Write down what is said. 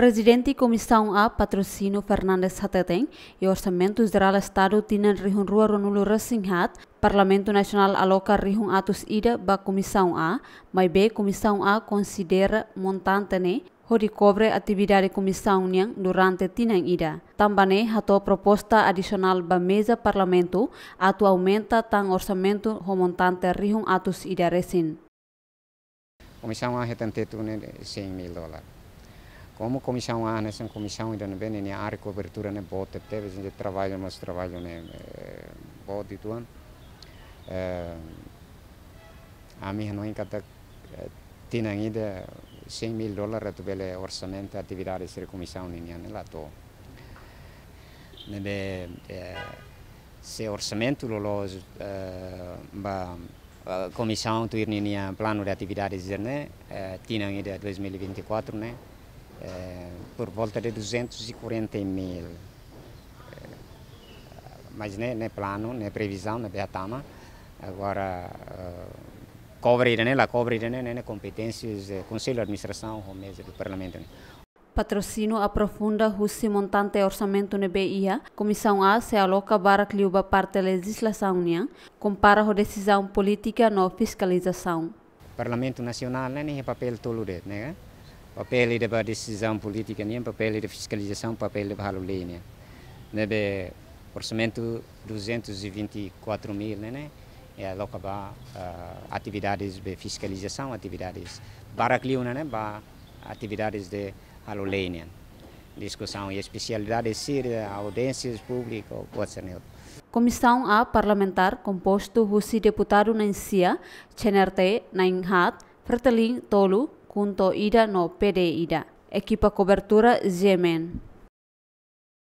Presidente e Comissão A, Patrocínio Fernandes Hateteng e Orçamento Geral Estado tinham Rua Ronulo Resinghat, Parlamento Nacional aloca rihun atos ida ba Comissão A, mas B, Comissão A considera montante ne hodi cobre atividade comissão niang durante Tinan ida. Tambane a proposta adicional ba mesa parlamento atu aumenta tang orçamento homontante rihun Atos ida resin. Comissão A retente 100 mil dólares como comissão A, nessa né, comissão ainda bem, né, a área cobertura nem boa, teve a gente trabalha, mas trabalho nem né, eh, boa de tudo. Eh, a minha não encanta eh, tem ainda 100 mil dólares pelo é orçamento atividade ser comissão né, lá tô. Né, se é orçamento lo ba comissão tu ir plano de atividades né, tinha ainda 2024 né. Eh, por volta de 240 mil. Eh, mas nem, é né plano, nem né previsão, nem né beatama. Agora, uh, eh, cobrir, né? La cobrir, né? né competências do Conselho de Administração ou mesmo do Parlamento. Né? Patrocínio aprofunda o montante orçamento na BIA. Comissão A se aloca para que a parte da legislação né? compara a decisão política na fiscalização. O Parlamento Nacional né, é papel todo, né? papel de decisão política, nem papel de fiscalização, papel de Halloween. Né? Nebe orçamento 224 mil, né? É logo para uh, ah, atividades de fiscalização, atividades baracliu, né? Ba atividades de Halloween. Discussão e especialidades ser audiências públicas, ser né? Comissão A parlamentar composto por deputado Nansia, Chenerte, Nainhat, Fertelin, Tolu, junto Ira no Ida Equipa cobertura Yemen.